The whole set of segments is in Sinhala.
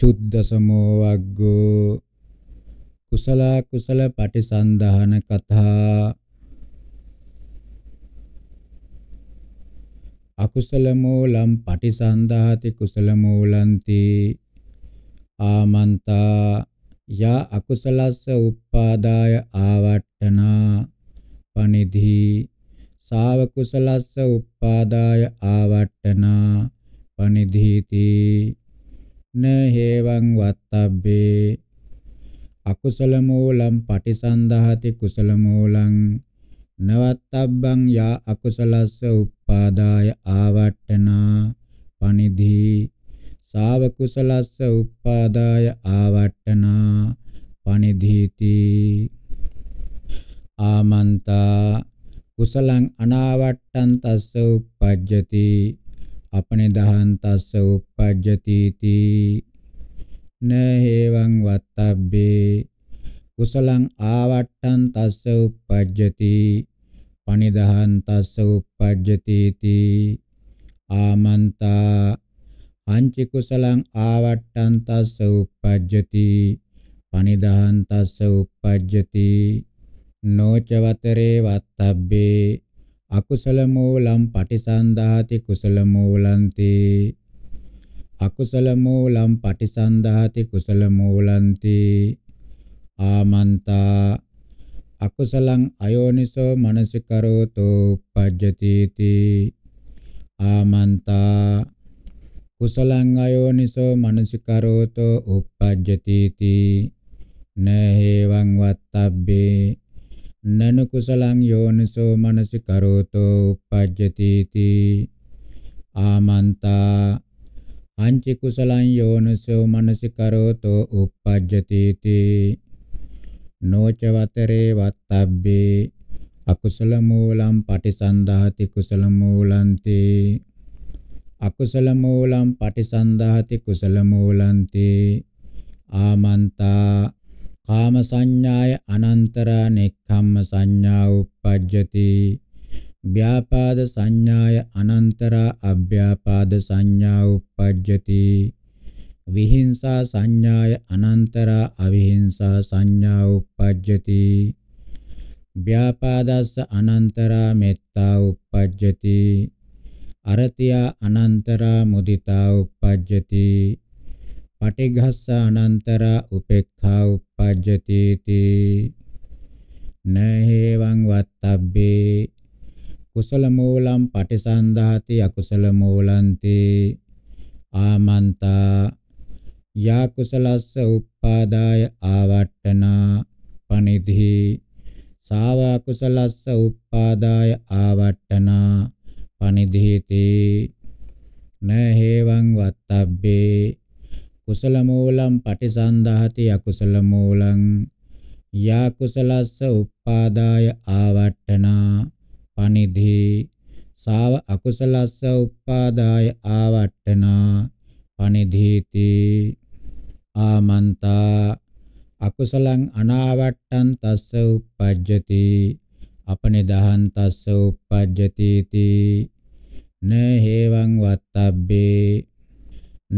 චුද්දසමෝ වග්ගෝ කුසල කුසල පටිසන්ධාන කතා අකුසල මූලම් පටිසන්ධාති කුසල මූලන්ති ආමන්තා යා අකුසලස්ස උප්පාදාය ආවට්ටනා පනිධි සාව කුසලස්ස උප්පාදාය ආවට්ටනා පනිධීති න හේවං වත්තබ්බේ අකුසල මූලම් පටිසන්ධාති කුසල මූලං නවත්තබ්බං යා අකුසලස්ස උප්පාදාය ආවට්ඨනා පනිදී සාව කුසලස්ස උප්පාදාය ආවට්ඨනා පනිදීති ආමන්තා කුසලං අනාවට්ටන් තස්ස උප්පජ්ජති අපනිදහන්තස්ස uppajjati ති නේවං වත්තබ්බේ කුසලං ආවට්ටං තස්ස uppajjati පනිදහන් තස්ස uppajjati ති ආමන්තා අංචි කුසලං ආවට්ටං තස්ස uppajjati පනිදහන් තස්ස uppajjati නොචවතරේ වත්තබ්බේ අකුසල මූලම් පටිසන්ධාති කුසල මූලන්ති අකුසල මූලම් පටිසන්ධාති කුසල මූලන්ති ආමන්තා අකුසලං අයෝනිසෝ මනසිකරෝතෝ පජ්ජතිති ආමන්තා කුසලං අයෝනිසෝ මනසිකරෝතෝ uppajjati ti නහේවං වත්තබ්බේ නන කුසලං යෝනිසෝ මනසිකරෝතෝ uppajjati ti ආමන්තා අංචි කුසලං යෝනිසෝ මනසිකරෝතෝ uppajjati ti නොච වතරේ වත්තබ්බේ අකුසල මූලං පටිසන්ධාති කුසල මූලන්ති අකුසල මූලං පටිසන්ධාති කුසල මූලන්ති ආමන්තා කාම සංඥාය අනන්තරා නෙක්ඛම්ම සංඥා උප්පජ්ජති ව්‍යාපාද සංඥාය අනන්තරා අභ්‍යාපාද සංඥා උප්පජ්ජති විහිංසා සංඥාය අනන්තරා අවිහිංසා සංඥා උප්පජ්ජති ව්‍යාපාදස්ස අනන්තරා මෙත්තා උප්පජ්ජති අරතියා අනන්තරා මුදිතා උප්පජ්ජති පටිඝස්සානන්තරා උපේක්ඛා uppajjati ti නහේවං වත්තබ්බේ කුසල මූලම් පටිසන්ධාති අකුසල මූලන්ති ආමන්තා යා කුසලස්ස උප්පාදාය ආවට්ටනා පනිදි සාවා කුසලස්ස උප්පාදාය ආවට්ටනා පනිදිති නහේවං වත්තබ්බේ කුසල මූලම් පටිසන්ධාති අකුසල මූලං යා කුසලස්ස උපාදාය ආවට්ඨනා පනිධි සාව අකුසලස්ස උපාදාය ආවට්ඨනා පනිධීති ආමන්තා අකුසලං අනාවට්ටං තස්ස උපජ්ජති අපනිදහං තස්ස උපජ්ජති ති නේහෙවං වත්තබ්බේ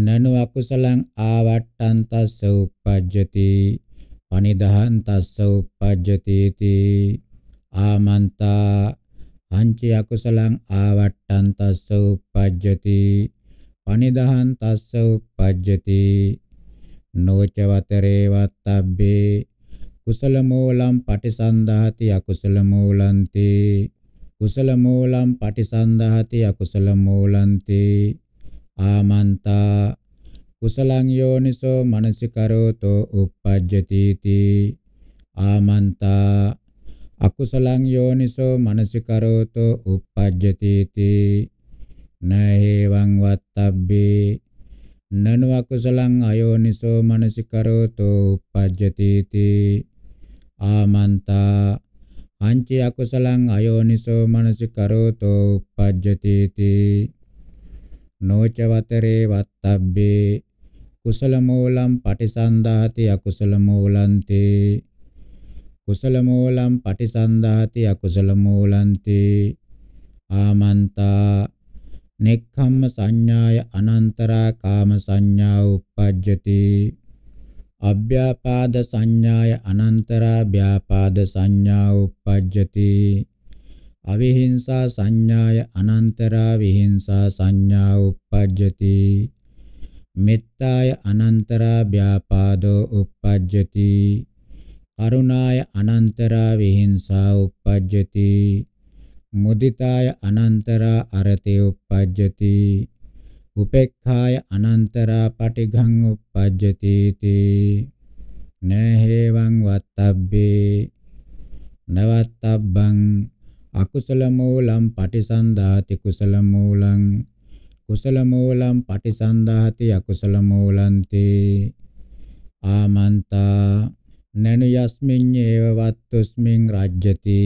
නනු අකුසලං ආවට්ටං තස්ස උප්පජ්ජති පනිදහං තස්ස උප්පජ්ජති තී ආමන්තා පංච අකුසලං ආවට්ටං තස්ස උප්පජ්ජති පනිදහං තස්ස උප්පජ්ජති නොච වතරේ වත්තබ්බේ කුසල මූලම් පටිසන්ධාති අකුසල මූලන්ති කුසල මූලම් පටිසන්ධාති අකුසල මූලන්ති ආමන්තා කුසලං යෝනිසෝ මනසිකරෝතෝ uppajjati ti ආමන්තා අකුසලං යෝනිසෝ මනසිකරෝතෝ uppajjati ti නහේවං වත්තබ්බේ නනු අකුසලං අයෝනිසෝ මනසිකරෝතෝ uppajjati ti ආමන්තා අංචි අකුසලං අයෝනිසෝ මනසිකරෝතෝ uppajjati ti නොච වතරේ වත්තබ්බේ කුසල මූලම් පටිසන්ධාති අකුසල මූලන්ති කුසල මූලම් පටිසන්ධාති අකුසල මූලන්ති ආමන්තා නෙක්ඛම්ම සංඥාය අනන්තරා කාම සංඥා උප්පජ්ජති අභ්‍යාපාද සංඥාය අනන්තරා ව්‍යාපාද සංඥා උප්පජ්ජති අවිහිංසා සංඥාය අනන්තරා විහිංසා සංඥා uppajjati මෙත්තාය අනන්තරා ව්‍යාපාදෝ uppajjati කරුණාය අනන්තරා විහිංසා uppajjati මුදිතාය අනන්තරා අරතේ uppajjati උපේක්ඛාය අනන්තරා පටිඝං uppajjati තී නහේවං වත්තබ්බේ නවත්තබ්බං අකුසල මූලම් පටිසන්ධාති කුසල මූලං කුසල මූලම් පටිසන්ධාති අකුසල මූලන්ති ආමන්තා නනු යස්මින් ඒව වත්තුස්මින් රජ්‍යති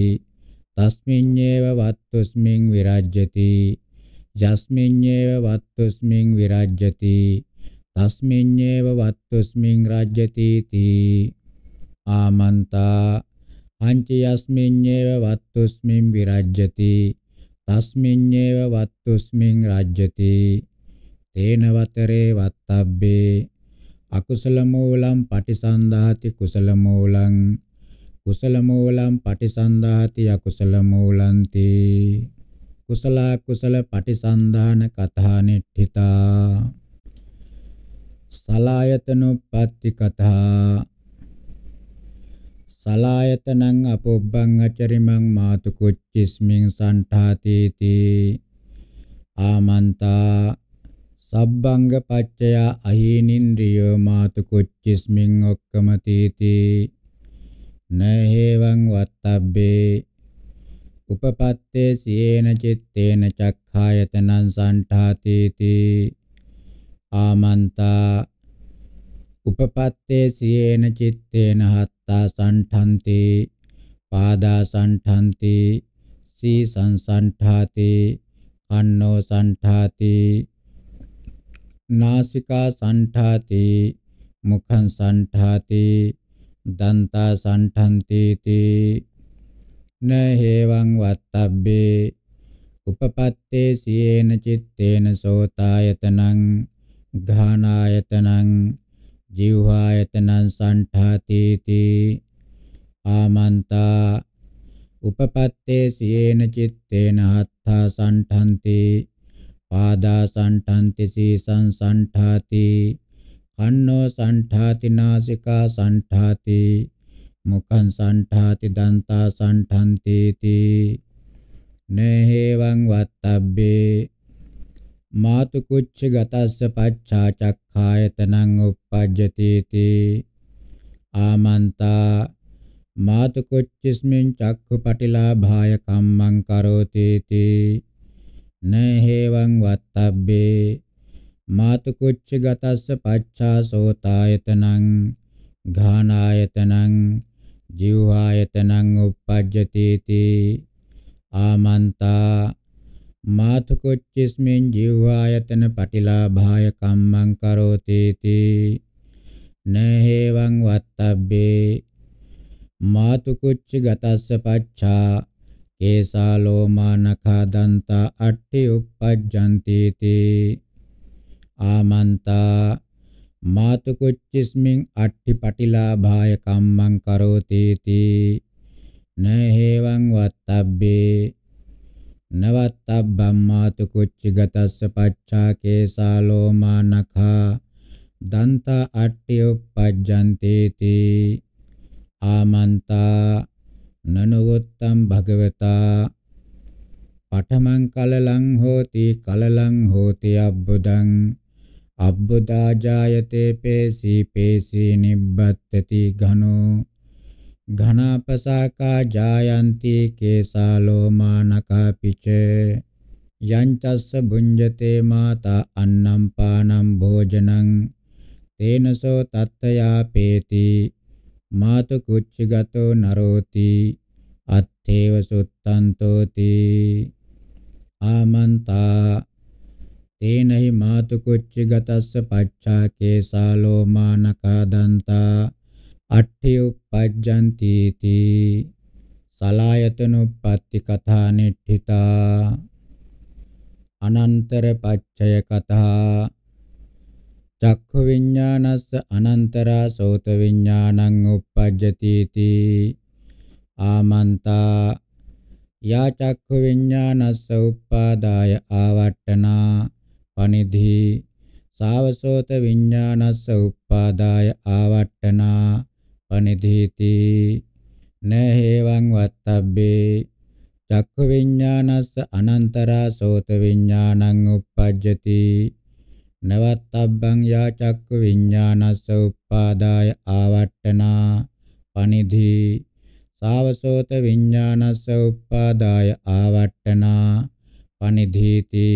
තස්මින් ඒව වත්තුස්මින් විරජ්‍යති යස්මින් ඒව වත්තුස්මින් විරජ්‍යති තස්මින් ඒව වත්තුස්මින් රජ්‍යති තී ආමන්තා පංචයස්මින්්ඤේව වත්තුස්මින් විරජ්‍යති තස්මින්්ඤේව වත්තුස්මින් රජ්‍යති තේන වතරේ වත්තබ්බේ අකුසල මූලම් පටිසන්ධාති කුසල මූලං කුසල මූලම් පටිසන්ධාති අකුසල මූලන්ති කුසල කුසල පටිසන්ධාන කතා නිට්ඨිතා සලායතනුප්පත්ති කතා සලායතනං අපොබ්බං අචරිමං මාතු කුච්චිස්මින් සණ්ඨාතීති ආමන්තා සබ්බංග පච්චය අහීනින්ද්‍රියෝ මාතු කුච්චිස්මින් ඔක්කමතීති නහේවං වත්තබ්බේ උපපත්තේ සියේන චitteන චක්ඛායතනං සණ්ඨාතීති ආමන්තා උපපත්තේ සියේන චitteන හත්තා සණ්ඨන්ති පාදා සණ්ඨන්ති සී සංසණ්ඨාති කන්නෝ සණ්ඨාති නාසිකා සණ්ඨාති මුඛං සණ්ඨාති දන්තා සණ්ඨන්ති තී න හේවං වත්තබ්බේ උපපත්තේ සියේන චitteන සෝතායතනං ඝානායතනං ජීවහායතනං සංඨාතේති ආමන්තා උපපත්තේ සියේන චitteන හත්ථා සංඨන්ති පාදා සංඨන්ති සීසං සංඨාති කන්නෝ සංඨාති නාසිකා සංඨාති මුඛං සංඨාති දන්තා සංඨන්ති තී නේහෙවං වත්තබ්බේ මාතුකුච්ච ගතස්ස පච්චා චක්ඛායතනං uppajjati ආමන්තා මාතුකුච්චස්මින් චක්ඛුපටිලාභාය කම්මං කරෝති තී නේහෙවං වත්තබ්බේ මාතුකුච්ච ගතස්ස පච්චා සෝතායතනං ඝානායතනං ජීවායතනං uppajjati ආමන්තා මාතුකොච්චිස්මෙන් ජීවායතන පටිලාභාය කම්මං කරෝති තී නහේවං වත්තබ්බේ මාතුකුච්ච ගතස්ස පච්චා කේසා ලෝමා නඛා දන්තා අට්ටි උප්පජ්ජන්ති තී ආමන්තා මාතුකුච්චිස්මින් අට්ටි පටිලාභාය කම්මං කරෝති තී නහේවං වත්තබ්බේ නවත්තබ්බම්මාතු කුච්ච ගතස්ස පච්චා කේසා ලෝමා නඛා දන්ත අට්ඨි උප්පජ්ජන්තේති ආමන්තා නනවත්තම් භගවතා පඨමං කලලං හෝති කලලං හෝති අබ්බුදං අබ්බුදා ජායතේ පේසී පේසී නිබ්බත්තති ඝනෝ ධනාපසාකා ජායන්ති කේසා ලෝමානකා පිච යංචස්ස බුඤ්ජතේ මාතා අන්නම් පානම් භෝජනං තේනසෝ තත්තයා පේති මාතු කුච්චගතෝ නරෝති අත්තේව සුත්තන්තෝති ආමන්තා තේනහි මාතු කුච්චගතස්ස පච්චා කේසා ලෝමානකා දන්තා අට්ඨයුප්පජ්ජන්තිති සලායතනුප්පත්ති කථා නෙට්ඨිතා අනන්තර පච්චය කථා චක්ඛු විඥානස්ස අනන්තරා සෝත විඥානං උප්පජ්ජතිති ආමන්තා යා චක්ඛු විඥානස්ස උප්පාදාය ආවට්ටනා පනිධි සාවසෝත විඥානස්ස උප්පාදාය ආවට්ටනා පනිදීති නහේවං වත්තබ්බේ චක්ඛ විඥානස්ස අනන්තරා සෝත විඥානං uppajjati නවත්තබ්බං යා චක්ඛ විඥානස්ස උපාදාය ආවට්ටනා පනිදී සාවසෝත විඥානස්ස උපාදාය ආවට්ටනා පනිධීති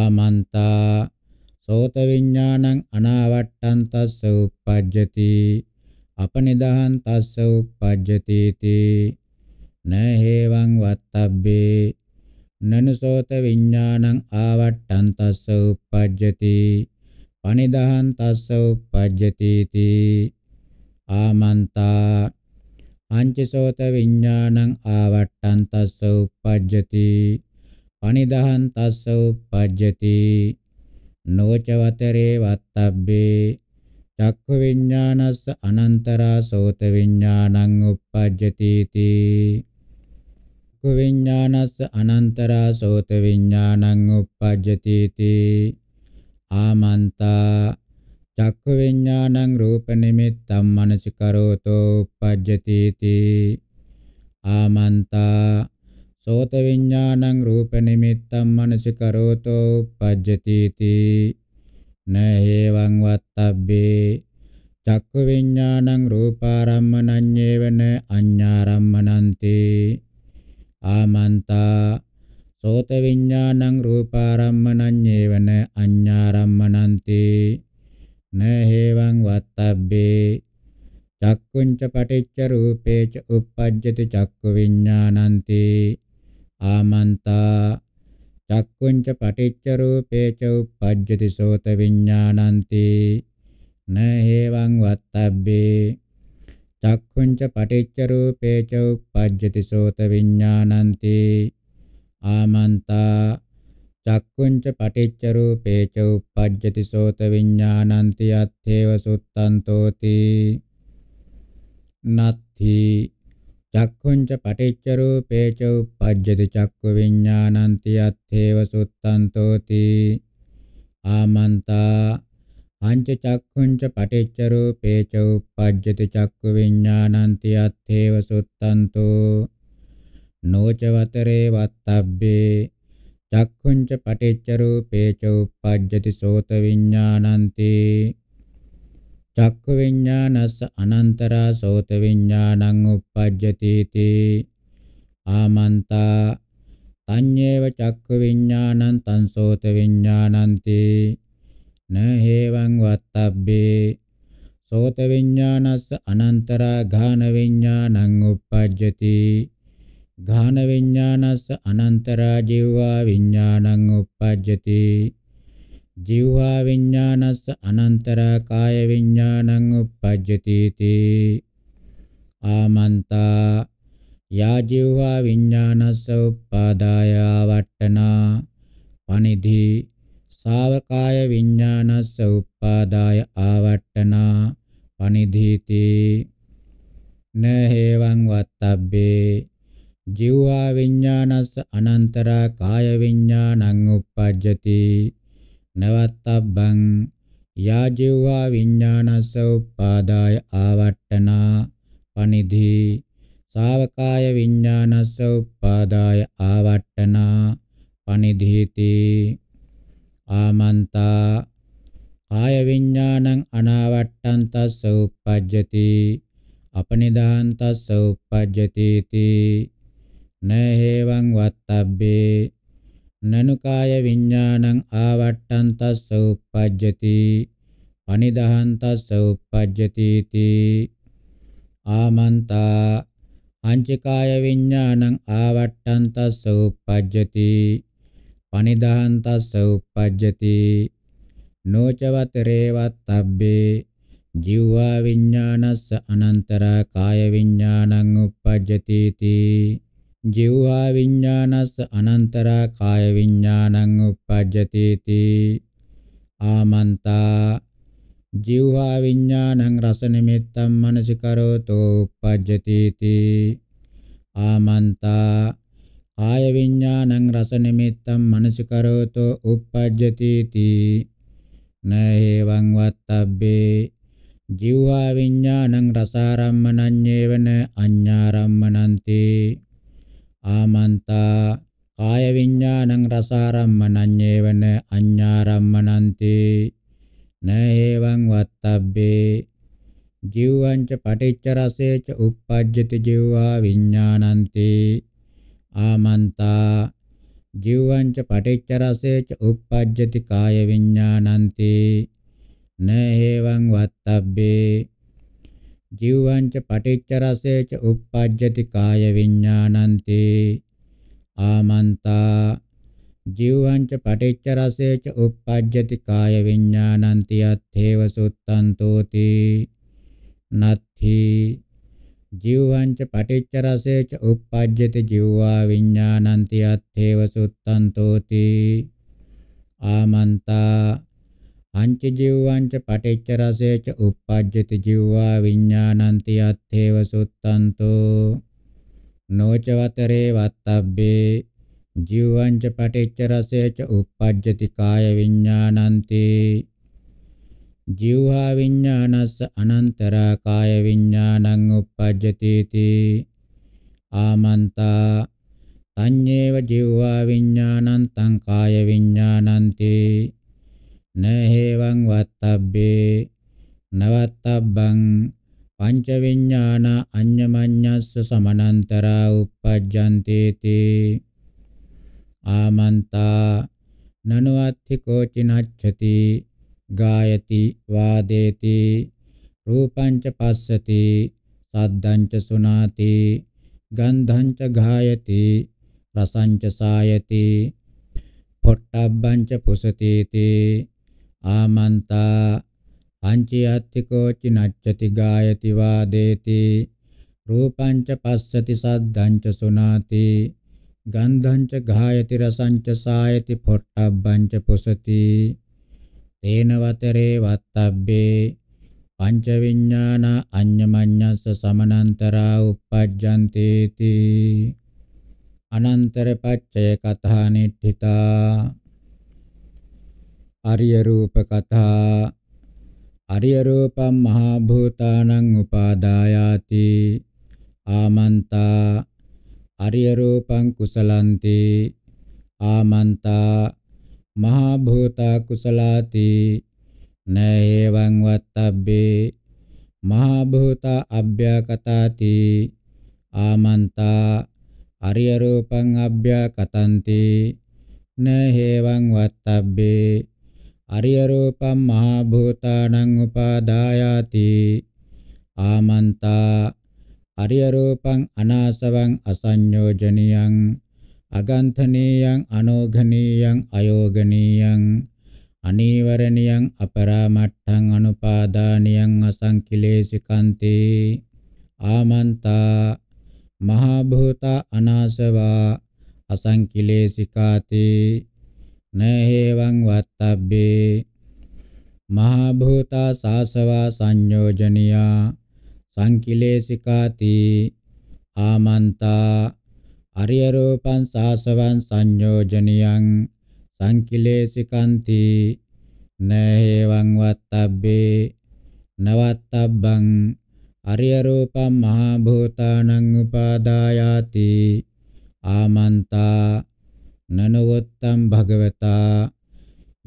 ආමන්තා සෝත විඥානං අනාවට්ටන්තස්ස uppajjati අපනිදහං තස්ස උප්පජ්ජති තී නහේවං වත්තබ්බේ නනුසෝත විඥානං ආවට්ටං තස්ස උප්පජ්ජති පනිදහං තස්ස උප්පජ්ජති තී ආමන්තා අංචසෝත විඥානං ආවට්ටං තස්ස උප්පජ්ජති පනිදහං තස්ස උප්පජ්ජති නෝචවතරේ වත්තබ්බේ චක්ඛ විඥානස්ස අනන්තරා සෝත විඥානං uppajjati ti චක්ඛ විඥානස්ස අනන්තරා සෝත විඥානං uppajjati ti ආමන්තා චක්ඛ විඥානං රූප නිමිත්තම් මනසිකරෝතෝ uppajjati ti ආමන්තා සෝත විඥානං රූප නිමිත්තම් මනසිකරෝතෝ uppajjati ti න හේවං වත්තබ්බේ චක්ක විඥානං රූපාරම්මනඤ්ඤේවන අඤ්ඤාරම්මනන්ති ආමන්තා සෝත විඥානං රූපාරම්මනඤ්ඤේවන අඤ්ඤාරම්මනන්ති න හේවං වත්තබ්බේ චක්කුංච පටිච්ච රූපේච uppajjati චක්ක විඥානන්ති ආමන්තා චක්කුංච පටිච්ච රූපේච උප්පජ්ජති සෝත විඥානಂತಿ නහේවං වත්තබ්බේ චක්ඛුංච පටිච්ච රූපේච උප්පජ්ජති සෝත විඥානಂತಿ ආමන්තා චක්ඛුංච පටිච්ච රූපේච උප්පජ්ජති සෝත විඥානಂತಿ අත්ථේව සුත්තන්තෝති නත්ථී චක්ඛුංච පටිච්ච රූපේච උප්පජ්ජති චක්ඛු විඥානන්ති අත්ථේව සුත්තන්තෝති ආමන්තා පංච චක්ඛුංච පටිච්ච රූපේච උප්පජ්ජති චක්ඛු විඥානන්ති අත්ථේව සුත්තන්තෝ නොච වතරේ වත්තබ්බේ චක්ඛුංච පටිච්ච රූපේච උප්පජ්ජති සෝත විඥානන්ති චක්ඛ විඥානස්ස අනන්තරා සෝත විඥානං uppajjati ti ආමන්තා තඤ්ඤේව චක්ඛ විඥානං තං සෝත විඥානං ti නහේවං වත්තබ්බේ සෝත විඥානස්ස අනන්තරා ඝාන විඥානං uppajjati ඝාන විඥානස්ස අනන්තරා ජීවා විඥානං uppajjati ජීවා විඥානස්ස අනන්තරා කාය විඥානං uppajjati ti ආමන්තා යා ජීවා විඥානස්ස uppādāය වට්ටනා පනිදි සාවකාය විඥානස්ස uppādāය ආවට්ටනා පනිදීති නහේවං වත්තබ්බේ ජීවා විඥානස්ස අනන්තරා කාය විඥානං uppajjati නවත්තබ්බං යාජීවා විඥානස්ස උපාදාය ආවට්ටනා පනිදී ශාවකාය විඥානස්ස උපාදාය ආවට්ටනා පනිදීති ආමන්තා කාය විඥානං අනාවට්ටං තස්ස උපජ්ජති අපනිදාන් තස්ස උපජ්ජති ති නේහෙවං වත්තබ්බේ නනුකාය විඥානං ආවට්ටං තස්ස උප්පජ්ජති පනිදහං තස්ස උප්පජ්ජති තී ආමන්තා අංචකාය විඥානං ආවට්ටං තස්ස උප්පජ්ජති පනිදහං තස්ස උප්පජ්ජති නොචවත රේවත්තබ්බේ ජීවා විඥානස්ස අනන්තරා කාය විඥානං උප්පජ්ජති තී ජීවා විඥානස්ස අනන්තරා කාය විඥානං උප්පජ්ජති තී ආමන්තා ජීවා විඥානං රස නිමිත්තම් මනසිකරෝතෝ උප්පජ්ජති තී ආමන්තා කාය විඥානං රස නිමිත්තම් මනසිකරෝතෝ උප්පජ්ජති තී නේවං වත්තබ්බේ ජීවා විඥානං රසාරම්මනඤ්ඤේවන අඤ්ඤාරම්මනන්ති ආමන්තා කාය විඤ්ඤාණං රසාරම්මනඤ්ඤේවන අඤ්ඤාරම්මනන්ති නේවං වත්තබ්බේ ජීවංච පටිච්ච රසේච uppajjati jivva විඤ්ඤාණන්ති ආමන්තා ජීවංච පටිච්ච රසේච uppajjati කාය විඤ්ඤාණන්ති නේවං වත්තබ්බේ ජීවංච පටිච්ච රසේච uppajjati කාය විඥානන්ති ආමන්තා ජීවංච පටිච්ච රසේච uppajjati කාය විඥානන්ති අත්ථේව සුත්තන්තෝති නත්ථි ජීවංච පටිච්ච රසේච uppajjati ජීවා විඥානන්ති අත්ථේව සුත්තන්තෝති ආමන්තා අංච ජීවංච පටිච්ච රසේච uppajjati jivva විඥානන්ති අත්ථේව සුත්තන්තෝ නොච වතරේ වත්තබ්බේ ජීවංච පටිච්ච රසේච uppajjati කාය විඥානන්ති ජීවහා විඥානස්ස අනන්තරා කාය විඥානං uppajjati තී ආමන්තා තඤ්ඤේව ජීවහා විඥානං තං කාය විඥානන්ති නහේවං වත්තබ්බේ නවත්තබ්බං පංච විඥාන අඤ්ඤමඤ්ඤස්ස සමනන්තරා uppajjanteති ආමන්තා නනුවත්ථිකෝ චිනච්ඡති ගායති වාදේති රූපංච පස්සති සද්දංච සුනාති ගන්ධංච ගායති රසංච සායති පොට්ටබ්බංච පුසතේති ආමන්තා පංචයත්තිකෝ චිනච්චති ගායති වාදේති රූපං ච පස්සති සද්දං ච සුනාති ගන්ධං ච ගායති රසං ච සායති පොට්ටබ්බං ච පුසති තේන වතරේ වත්තබ්බේ පංච විඥාන අඤ්ඤමඤ්ඤස්ස සමනන්තරා uppajjanteeti අනන්තර පච්චය කථානිට්ඨිතා අරිය රූප කතා අරිය රූපම් මහා භූතානං උපාදායාති ආමන්තා අරිය රූපං කුසලන්ති ආමන්තා මහා භූතා කුසලාති නේවං වත්තබ්බේ මහා භූතා අභ්‍යකතාති ආමන්තා අරිය රූපං අභ්‍යකතන්ති නේවං වත්තබ්බේ අරිය රූපම් මහා භූතානං උපාදායාති ආමන්තා අරිය රූපං අනාසවං අසඤ්ඤෝජනියං අගන්තනීයං අනෝඝනීයං අයෝගනීයං අනීවරණියං අපරාමට්ඨං අනුපාදානියං අසංකිලේසිකාන්තේ ආමන්තා මහා භූත අනාසවා අසංකිලේසිකාතේ නේවං වත්තබ්බේ මහා භූතා සාසවා සංයෝජනියා සංකිලේසිකාති ආමන්තා අරිය රූපං සාසවං සංයෝජනියං සංකිලේසිකාන්ති නේවං වත්තබ්බේ නවත්තබ්බං අරිය රූපං මහා භූතානං උපාදායාති ආමන්තා නනවත්තම් භගවතා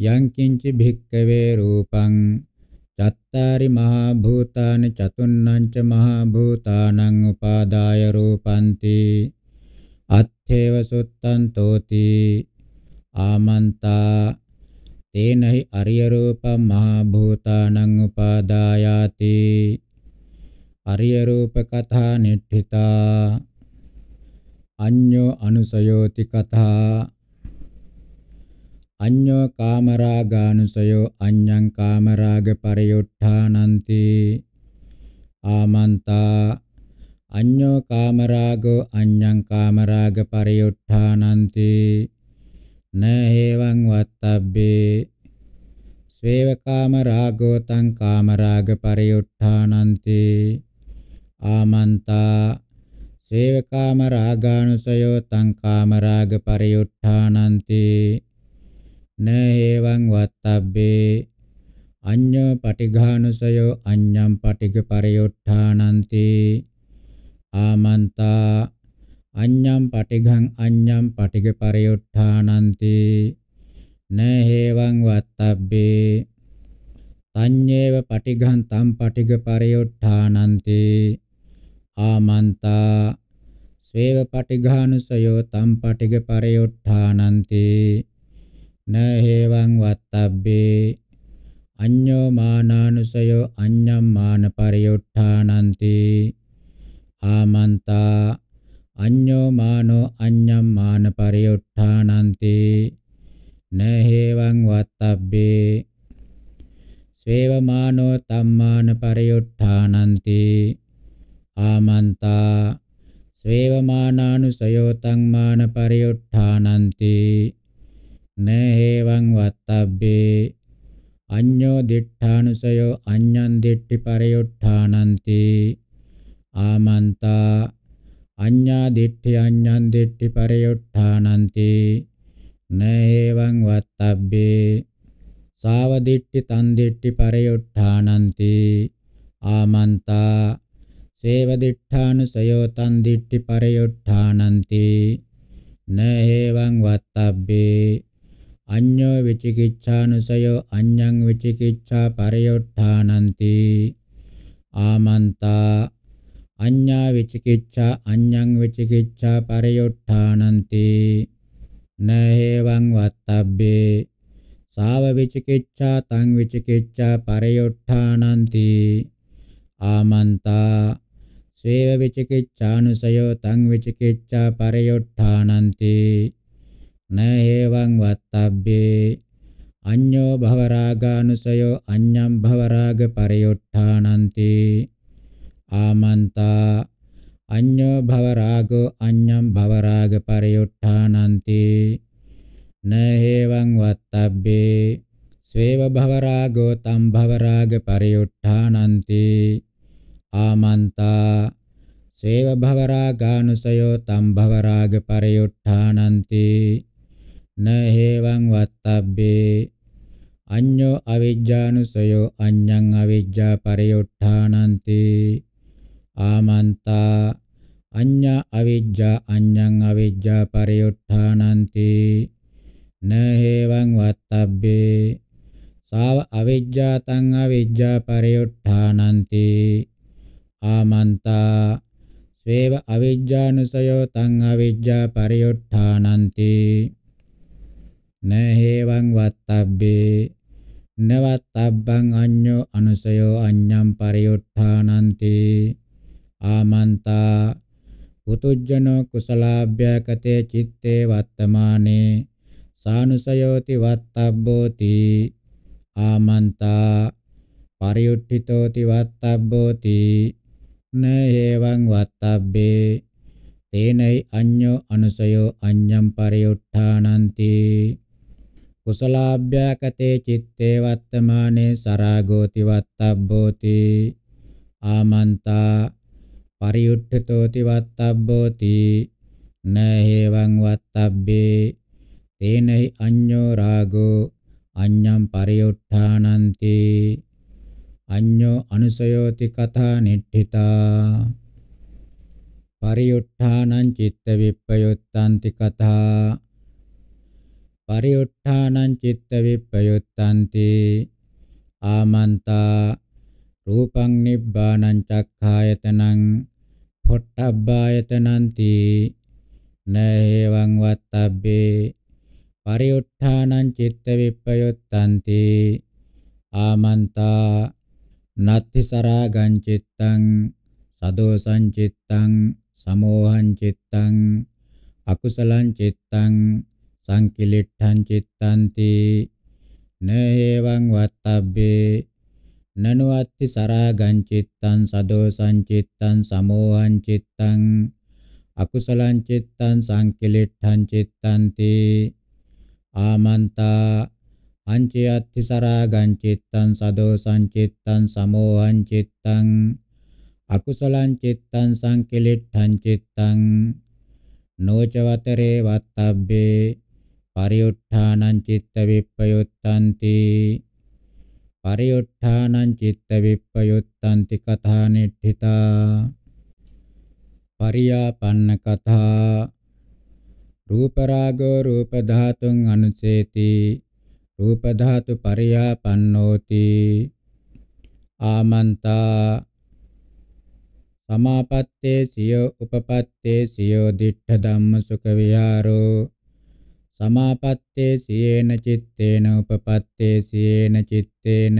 යංකින්ච භික්කවේ රූපං චත්තාරි මහා භූතානි චතුන්නං ච මහා භූතානං උපාදාය රූපන්ති අත්ථේව සුත්තං තෝති ආමන්තා තේනහි අරිය රූපං මහා භූතානං උපාදායාති අරිය රූප කථා නිට්ඨිතා අඤ්ඤෝ අනුසයෝති කතා අඤ්ඤෝ කාමරාගානුසයෝ අඤ්ඤං කාමරාග පරියුට්ඨානಂತಿ ආමන්තා අඤ්ඤෝ කාමරාගෝ අඤ්ඤං කාමරාග පරියුට්ඨානಂತಿ නහේවං වත්තබ්බේ ස්වේව කාමරාගෝ තං කාමරාග පරියුට්ඨානಂತಿ ආමන්තා සේවකාම රාගානුසයෝ තං කාම රාග පරියුට්ඨානಂತಿ නේවං වත්තබ්බේ අඤ්ඤ පටිඝානුසයෝ අඤ්ඤම් පටිඝ පරියුට්ඨානಂತಿ ආමන්තා අඤ්ඤම් පටිඝං අඤ්ඤම් පටිඝ පරියුට්ඨානಂತಿ නේවං වත්තබ්බේ තඤ්ඤේව පටිඝං තම් පටිඝ පරියුට්ඨානಂತಿ ආමන්තා ස්වේව පටිඝානුසයෝ තම් පටිග පරයොට්ඨානන්ති න හේවං වත්තබ්බේ අඤ්ඤෝ මානානුසයෝ අඤ්ඤම් මාන පරයොට්ඨානන්ති ආමන්තා අඤ්ඤෝ මානෝ අඤ්ඤම් මාන පරියොට්ඨානන්ති න හේවං වත්තබ්බේ ස්වේව මානෝ තම්මාන පරියොට්ඨානන්ති ආමන්තා ස්වේවමානානුසයෝතං මාන පරියුට්ඨානಂತಿ නේහෙවං වත්තබ්බේ අඤ්ඤෝ දිඨානුසයෝ අඤ්ඤං දිට්ඨි පරියුට්ඨානಂತಿ ආමන්තා අඤ්ඤා දිට්ඨි අඤ්ඤං දිට්ඨි පරියුට්ඨානಂತಿ නේහෙවං වත්තබ්බේ සාවදිට්ඨි තන් දිට්ඨි පරියුට්ඨානಂತಿ ආමන්තා සේවදිඨානුසයෝ තන් දිට්ඨි පරයොට්ඨානන්ති නේවං වත්තබ්බේ අඤ්ඤෝ විචිකිච්ඡානුසයෝ අඤ්ඤං විචිකිච්ඡා පරයොට්ඨානන්ති ආමන්තා අඤ්ඤා විචිකිච්ඡා අඤ්ඤං විචිකිච්ඡා පරයොට්ඨානන්ති නේවං වත්තබ්බේ සාව විචිකිච්ඡා තං විචිකිච්ඡා පරයොට්ඨානන්ති ආමන්තා සේව විචිකිච්ඡානුසයෝ තං විචිකිච්ඡා පරියොට්ඨානන්ති නේවං වත්තබ්බේ අඤ්ඤෝ භවරාගානුසයෝ අඤ්ඤම් භවරාග පරියොට්ඨානන්ති ආමන්තා අඤ්ඤෝ භවරාගෝ අඤ්ඤම් භවරාග පරියොට්ඨානන්ති නේවං වත්තබ්බේ ස්වේව භවරාගෝ තම් භවරාග පරියොට්ඨානන්ති ආමන්තා සේව භවරාගානුසයෝ තම් භවරාග පරියුට්ඨානಂತಿ න හේවං වත්තබ්බේ අඤ්ඤෝ අවිජ්ජානුසයෝ අඤ්ඤං අවිජ්ජා පරියුට්ඨානಂತಿ ආමන්තා අඤ්ඤා අවිජ්ජා අඤ්ඤං අවිජ්ජා පරියුට්ඨානಂತಿ න හේවං වත්තබ්බේ සාව අවිජ්ජා තං අවිජ්ජා පරියුට්ඨානಂತಿ ආමන්තා ස්වේව අවිජ්ජානුසයෝ තං අවිජ්ජා පරියොට්ඨානಂತಿ නහේවං වත්තබ්බේ නවත්තබ්බං අඤ්ඤෝ අනුසයෝ අඤ්ඤං පරියොට්ඨානಂತಿ ආමන්තා පුතුජ්ජනෝ කුසලාභ්‍යකතේ චitte වත්තමානේ සානුසයෝති වත්තබ්බෝති ආමන්තා පරියුට්ඨිතෝති වත්තබ්බෝති න ඒවං වත්තබ්බේ තේනයි අඤ්ඤෝ අනුසයෝ අඤ්ඤම් පරිඋත්ථානಂತಿ කුසලාභ්‍යකතේ චිත්තේ වත්තමානේ සරාගෝති වත්තබ්බෝති ආමන්තා පරිඋත්ථතෝති වත්තබ්බෝති න හේවං වත්තබ්බේ තේනයි අඤ්ඤෝ රාගෝ අඤ්ඤම් පරිඋත්ථානಂತಿ අඤ්ඤෝ අනුසයෝති කථා නිට්ඨිතා පරිඋත්ථානං චිත්ත විප්පයොත්තන්ති කථා පරිඋත්ථානං චිත්ත විප්පයොත්තන්ති ආමන්තා රූපං නිබ්බානං චක්ඛායතනං පොට්ටබ්බායතනන්ති නේවං වත්තබ්බේ පරිඋත්ථානං චිත්ත විප්පයොත්තන්ති ආමන්තා නත්ති සරා ගංචිත්තං සදෝසං චිත්තං සමෝහං චිත්තං අකුසලං චිත්තං සංකිලිට්ඨං චිත්තන්ති නේවං වත්තබ්බේ නනුවත්ති සරා ගංචිත්තං සදෝසං චිත්තං සමෝහං චිත්තං අකුසලං චිත්තං සංකිලිට්ඨං චිත්තන්ති ආමන්තා අංචේ අත්තිසරාගං චිත්තං සදෝසං චිත්තං සමෝහං චිත්තං අකුසලං චිත්තං සංකලිට්ඨං චිත්තං නෝචවතරේ වත්තබ්බේ පරිඋත්ථානං චිත්ත විප්පයුත්තන්ති පරිඋත්ථානං චිත්ත විප්පයුත්තන්ති කථානිට්ඨිතා පරියාපන්න කථා රූප රාගෝ රූප ධාතුං අනුසේති රූප ධාතු පරියාපන්නෝති ආමන්තා සමාපත්තේ සිය උපපත්තේ සිය දිඨ ධම්ම සුඛ විහාරෝ සමාපත්තේ සියේන චitteන උපපත්තේ සියේන චitteන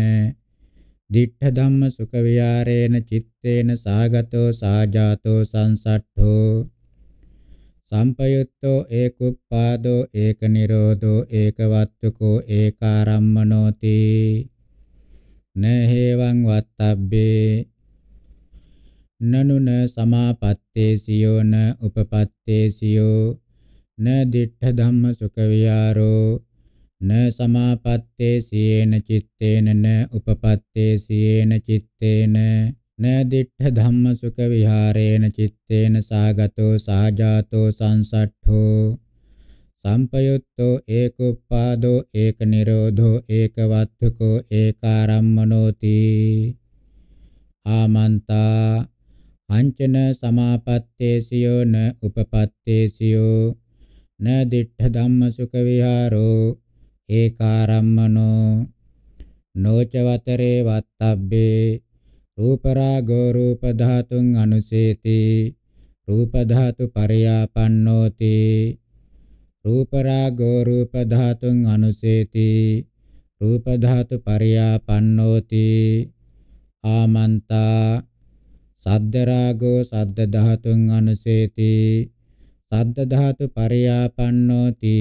දිඨ ධම්ම සුඛ විහාරේන චitteන සාගතෝ සාජාතෝ සංසට්ඨෝ සම්පයුත්තෝ ඒකුප්පාදෝ ඒක නිරෝධෝ ඒක වත්තුකෝ ඒකාරම්මනෝති නහේවං වත්තබ්බේ නනුන සමාපත්තේසියෝ න උපපත්තේසියෝ න දිඨ ධම්ම සුඛ විහාරෝ න සමාපත්තේසියේන චිත්තේන න උපපත්තේසියේන චිත්තේන න දිට්ඨ ධම්ම සුඛ විහාරේන චitteන සාගතෝ සාජාතෝ සංසට්ඨෝ සම්පයුත්තෝ ඒකුප්පාදෝ ඒක නිරෝධෝ ඒක වත්තුකෝ ඒකාරම්මනෝති ආමන්තා අංචන සමාපත්තේසියෝ න උපපත්තේසියෝ න දිට්ඨ ධම්ම සුඛ විහාරෝ ඒකාරම්මනෝ නොචවතරේ වත්තබ්බේ රූපරාගෝ රූප ධාතුං අනුසේති රූප ධාතු පරියාපන්නෝති රූප රාගෝ රූප ධාතුං අනුසේති රූප ධාතු පරියාපන්නෝති ආමන්තා සද්ද රාගෝ සද්ද ධාතුං අනුසේති සද්ද ධාතු පරියාපන්නෝති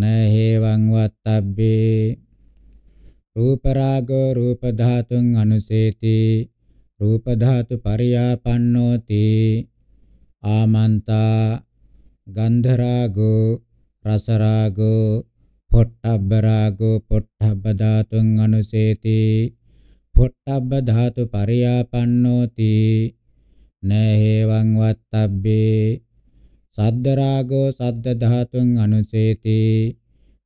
නහේවං වත්තබ්බේ රූප රාග රූප ධාතුන් අනුසේති රූප ධාතු පරියාපන්නෝති ආමන්තා ගන්ධ රාගෝ රස රාගෝ පොට්ටබ්බ රාගෝ පොට්ටබ්බ ධාතුන් අනුසේති පොට්ටබ්බ ධාතු පරියාපන්නෝති නේහෙවං වත්තබ්බේ සද්ද රාගෝ සද්ද ධාතුන් අනුසේති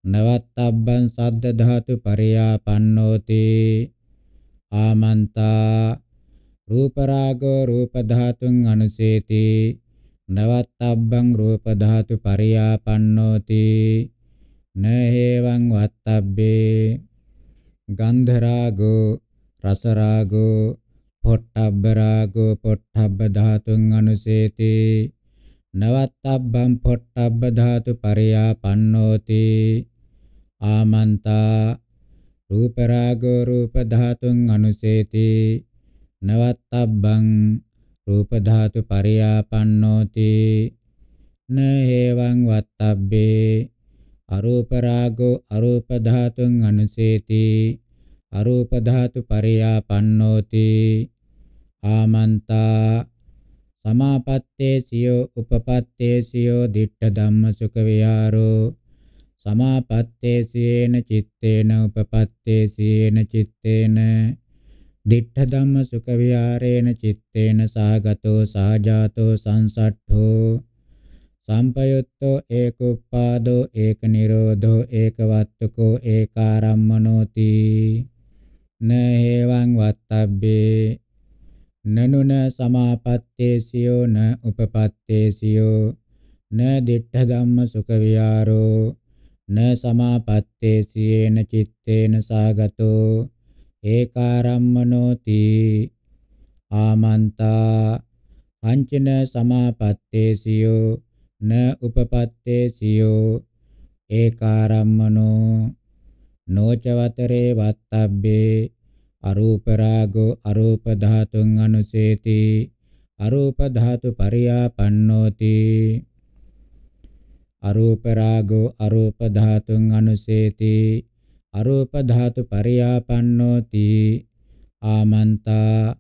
නවත්තබ්බං සද්ද ධාතු පරියාපන්නෝති ආමන්තා රූප රාගෝ රූප ධාතුං අනුසේති නවත්තබ්බං රූප ධාතු පරියාපන්නෝති නහේවං වත්තබ්බේ ගන්ධ රාගෝ රස රාගෝ පොට්ටබ්බ රාගෝ පොට්ටබ්බ ධාතුං අනුසේති නවත්තබ්බම් පොට්ටබ්බ ධාතු පරියාපන්නෝති ආමන්තා රූපරාගෝ රූප ධාතුන් අනුසේති නවත්තබ්බං රූප ධාතු පරියාපන්නෝති න හේවං වත්තබ්බේ අරූප රාගෝ අරූප ධාතුන් අනුසේති අරූප ධාතු පරියාපන්නෝති ආමන්තා සමාපත්තේ සියෝ උපපත්තේ සියෝ දිට්ඨ ධම්ම සුඛ විහාරෝ සමාපත්තේසේන චිත්තේන උපපත්තේසේන චිත්තේන දිඨ ධම්ම සුඛ විහාරේන චිත්තේන සාගතෝ සාජාතෝ සංසට්ඨෝ සම්පයුත්තෝ ඒකුප්පාදෝ ඒක නිරෝධෝ ඒක වත්තුකෝ ඒකාරම්මනෝති නේවං වත්තබ්බේ නනුන සමාපත්තේසියෝ න උපපත්තේසියෝ න දිඨ ධම්ම සුඛ විහාරෝ න සමාපත්තේ සියේන චitteන සාගතෝ ඒකාරම්මනෝති ආමන්තා පංචන සමාපත්තේ සියෝ න උපපත්තේ සියෝ ඒකාරම්මනෝ නෝචවතරේ වත්තබ්බේ අරූප රාගෝ අරූප ධාතුං අනුසේති අරූප ධාතු පරියාපන්නෝති අරූප රාගෝ අරූප ධාතුං අනුසේති අරූප ධාතු පරියාපන්නෝති ආමන්තා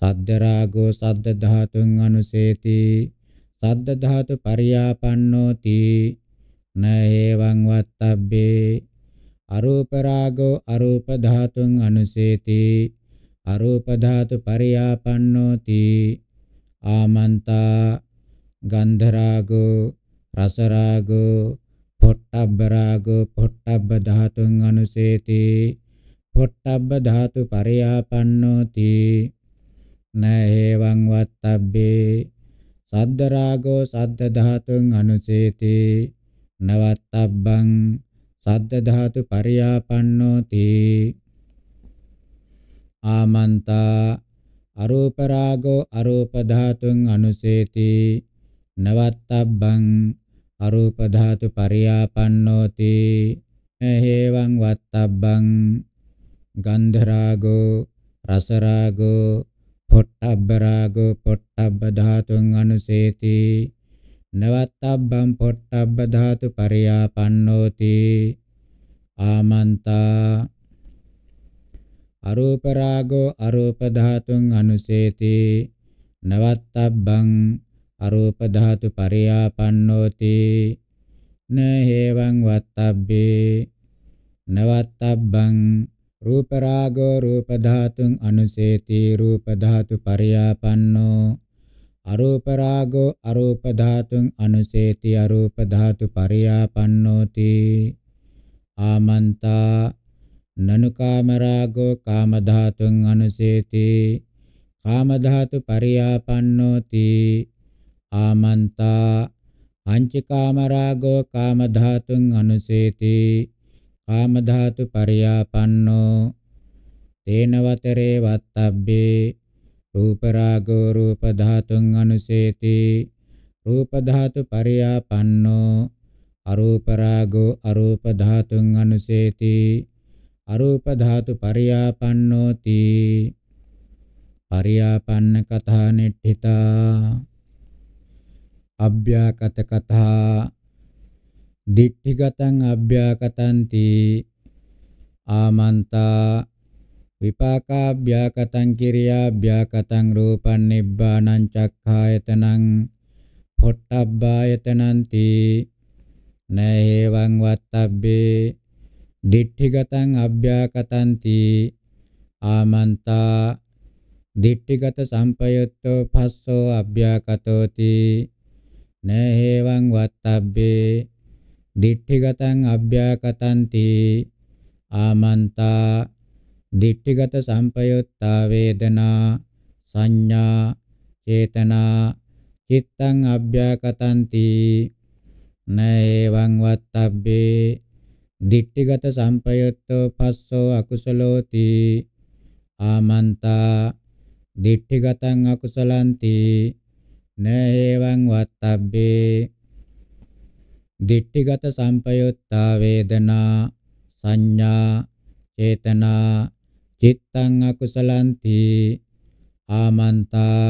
සද්ද රාගෝ සද්ද ධාතුං අනුසේති සද්ද ධාතු පරියාපන්නෝති නේවං වත්තබ්බේ අරූප රාගෝ අරූප ධාතුං අනුසේති අරූප ධාතු පරියාපන්නෝති ආමන්තා ගන්ධ රාගෝ රස රාගෝ පොට්ටබ්බ රාගෝ පොට්ටබ්බ ධාතුං අනුසේති පොට්ටබ්බ ධාතු පරියාපන්නෝති නහේවං වත්තබ්බේ සද්ද රාගෝ සද්ද ධාතුං අනුසේති නවත්තබ්බං සද්ද ධාතු පරියාපන්නෝති ආමන්තා අරූප රාගෝ අරූප ධාතුං අනුසේති නවත්තබ්බං අරූප ධාතු පරියාපන්නෝති හේවං වත්තබ්බං ගන්ධ රාගෝ රස රාගෝ පොට්ටබ්බ රාගෝ පොට්ටබ්බ ධාතුං අනුසේති නවත්තබ්බං පොට්ටබ්බ ධාතු පරියාපන්නෝති ආමන්තා අරූප රාගෝ අරූප ධාතුං අනුසේති නවත්තබ්බං අරූප ධාතු පරියාපන්නෝති න හේවං වත්තබ්බේ නවත්තබ්බං රූප රාගෝ රූප ධාතුං අනුසේති රූප ධාතු පරියාපන්නෝ අරූප රාගෝ අරූප ධාතුං අනුසේති අරූප ධාතු පරියාපන්නෝති ආමන්තා නනු කාමරාගෝ කාම ධාතුං අනුසේති කාම ධාතු පරියාපන්නෝති ආමන්තා පංචකාමරාගෝ කාම ධාතුං අනුසේති කාම ධාතු පරියාපන්නෝ තේන වතරේ වත්තබ්බේ රූප රාගෝ රූප ධාතුං අනුසේති රූප ධාතු පරියාපන්නෝ අරූප රාගෝ අරූප ධාතුං අනුසේති අරූප ධාතු පරියාපන්නෝති පරියාපන්න කථා නෙට්ඨිතා අභ්‍යාකත කතා දිට්ඨිගතං අභ්‍යාකතಂತಿ ආමන්තා විපාකාභ්‍යාකතං කිරියාභ්‍යාකතං රූපං නිබ්බානං චක්ඛායතනං පොට්ටබ්බායතනಂತಿ නේවං වත්තබ්බේ දිට්ඨිගතං අභ්‍යාකතಂತಿ ආමන්තා දිට්ඨිගත සම්පයුත්තෝ පස්සෝ අභ්‍යාකතෝති නේවං වත්තබ්බේ දිට්ඨිගතං අභ්‍යාකතಂತಿ ආමන්තා දිට්ඨිගත සම්පයුත්තා වේදනා සංඥා චේතනා චිත්තං අභ්‍යාකතಂತಿ නේවං වත්තබ්බේ දිට්ඨිගත සම්පයුත්තෝ පස්සෝ අකුසලෝති ආමන්තා දිට්ඨිගතං අකුසලಂತಿ නේවං වත්තබ්බේ දිට්ඨිගත සම්පයුත්තා වේදනා සංඥා චේතනා චිත්තං අකුසලන්ති ආමන්තා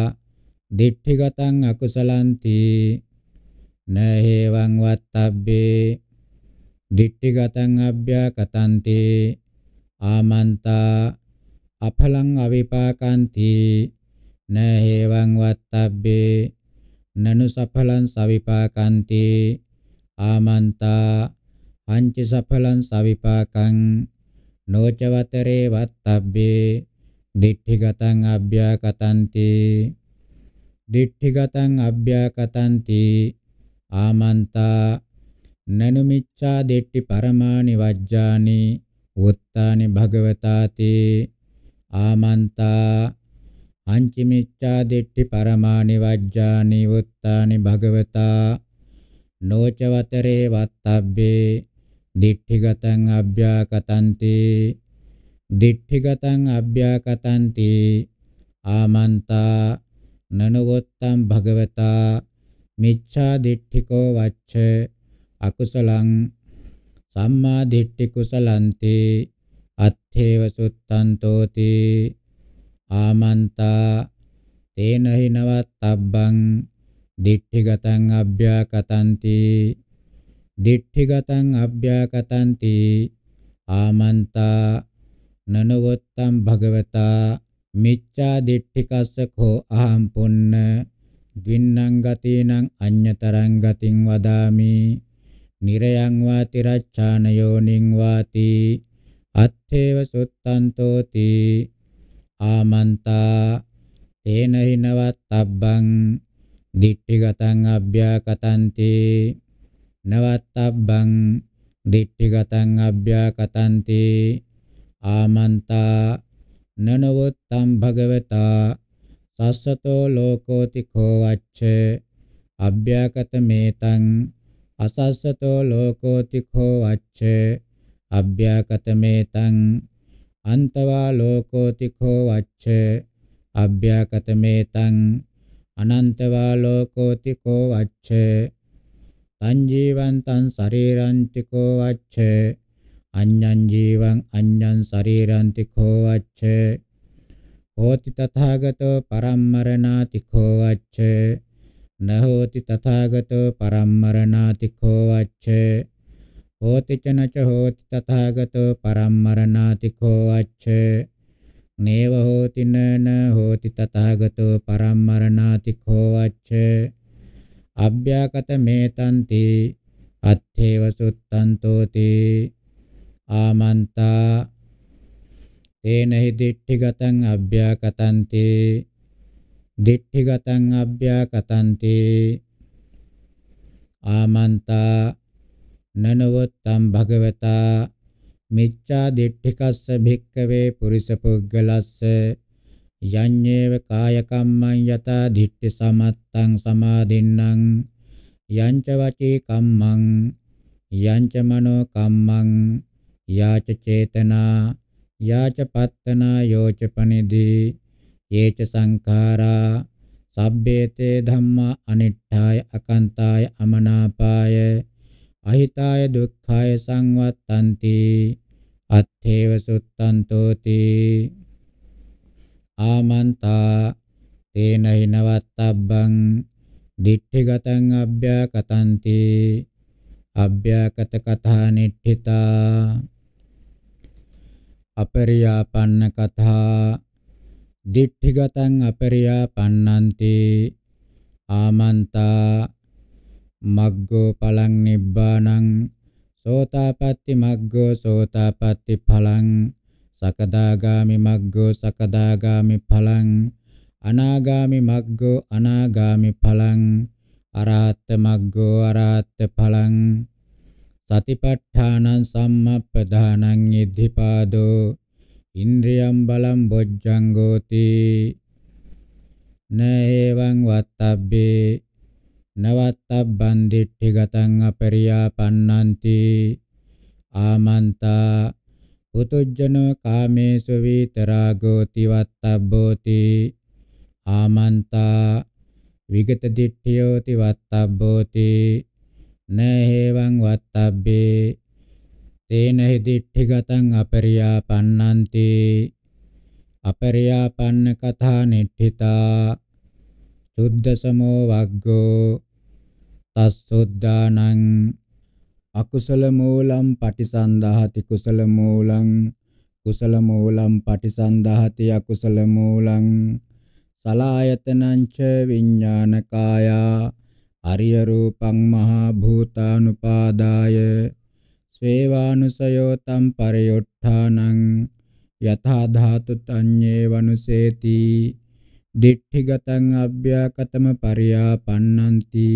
දිට්ඨිගතං අකුසලන්ති නේවං වත්තබ්බේ දිට්ඨිගතං අභ්‍යාකතන්ති ආමන්තා අඵලං අවිපාකන්ති නේවං වත්තබ්බේ නනු සඵලං සවිපාකන්ති ආමන්තා අංච සඵලං සවිපාකං නොචවතරේ වත්තබ්බේ දිට්ඨිගතං අභ්‍යාකතන්ති දිට්ඨිගතං අභ්‍යාකතන්ති ආමන්තා නනු මිච්ඡා දිට්ඨි පරමානි වජ්ජානි උත්තානි භගවතාති ආමන්තා අංචිමිච්ඡා දිට්ඨි පරමානි වජ්ජානි වුත්තානි භගවතා නෝචවතරේ වත්තබ්බේ දිට්ඨිගතං අභ්‍යාකතන්ති දිට්ඨිගතං අභ්‍යාකතන්ති ආමන්තා නනවොත්තම් භගවතා මිච්ඡා දිට්ඨිකෝ වච්ච අකුසලං සම්මා දිට්ඨි කුසලන්ති අත්ථේව සුත්තන්තෝති ආමන්තා තේන හිනවත්තබ්බං දිට්ඨිගතං අභ්‍යාකතಂತಿ දිට්ඨිගතං අභ්‍යාකතಂತಿ ආමන්තා නනවත්තම් භගවතා මිච්ඡා දිට්ඨිකස්සකෝ අහං පුන්න ද්වින්නං ගතේනං අඤ්‍යතරං ගතින් වදාමි නිරයං වාති රච්ඡාන යෝනිං වාති අත්තේව සුත්තන්තෝති ආමන්තා තේන හිනවත්තබ්බං දිට්ඨිගතං අභ්‍යාකතන්ති නවත්තබ්බං දිට්ඨිගතං අභ්‍යාකතන්ති ආමන්තා නනවත්තම් භගවතා සස්සතෝ ලෝකෝති කෝවච්ච අභ්‍යාකත මේතං අසස්සතෝ ලෝකෝති කෝවච්ච අභ්‍යාකත මේතං අන්තවා ලෝකෝතිඛෝ වච්ච අභ්‍යාකතමේතං අනන්තවා ලෝකෝතිඛෝ වච්ච තං ජීවං තං ශරීරං තිකෝ වච්ච අඤ්ඤං ජීවං අඤ්ඤං ශරීරං තිකෝ වච්ච හෝති තථාගතෝ පරම්මරණාති කෝ වච්ච නහෝති තථාගතෝ පරම්මරණාති කෝ වච්ච හෝති ච නච හෝති තථාගතෝ පරම්මරණාති කෝ අච්ච නේව හෝති නන හෝති තථාගතෝ පරම්මරණාති කෝ අච්ච අභ්‍යාකත මේතන්ති අත්ථේව සුත්තන්තෝති ආමන්තා තේන හි දිට්ඨිගතං අභ්‍යාකතන්ති දිට්ඨිගතං අභ්‍යාකතන්ති ආමන්තා නනවත්තම් භගවතා මිච්ඡා දිට්ඨිකස්ස භික්කවේ පුරිස පුද්ගලස්ස යඤ්ඤේව කාය කම්මං යතා දිට්ඨි සමත්තං සමාදින්නම් යංච වචී කම්මං යංච මනෝ කම්මං යාච චේතනා යාච පත්තනා යෝච පනිදී යේච සංඛාරා සබ්බේතේ ධම්මා අනිත්‍යය අකන්තය අමනාපාය අහිතාය දුක්ඛාය සංවත්තන්ති අත්ථේව සුත්තන්තෝති ආමන්තා තේන හිනවත්තබ්බං දිට්ඨිගතං අභ්‍යාකතන්ති අභ්‍යාකත කතා නිට්ඨිතා අපරියාපන්න කතා දිට්ඨිගතං අපරියාපන්නන්ති ආමන්තා මග්ගෝ පලං නිබ්බානං සෝතාපට්ටි මග්ගෝ සෝතාපට්ටි ඵලං සකදාගාමි මග්ගෝ සකදාගාමි ඵලං අනාගාමි මග්ගෝ අනාගාමි ඵලං අරහත් මග්ගෝ අරහත් ඵලං සතිපට්ඨානං සම්මප්පදානං ඉද්ධිපාදෝ ඉන්ද්‍රියම් බලම් බොජ්ජං ගෝති නේවං වත්තබ්බේ නවත්තබ්බන් දිට්ඨි ගතං අපරියාපන්නන්ති ආමන්තා පුතුජ්ජනෝ කාමේසු විතරාගෝ තිවත්තබ්බෝති ආමන්තා විගත දිට්ඨියෝ තිවත්තබ්බෝති නහේවං වත්තබ්බේ තේන හි දිට්ඨි ගතං අපරියාපන්නන්ති අපරියාපන්න කථා නිට්ඨිතා චුද්දසමෝ වග්ගෝ තස්සොද්දානං අකුසල මූලම් පටිසන්ධාති කුසල මූලං කුසල මූලම් පටිසන්ධාති අකුසල මූලං සලායතනං ච විඥානකායා අරිය රූපං මහා භූතානුපාදාය ස්වේවානුසයෝ තම් පරියොට්ඨානං යථා ධාතු තඤ්ඤේ වනුසේති දිට්ඨිගතං අභ්‍යාකතම පරියාපන්නන්ති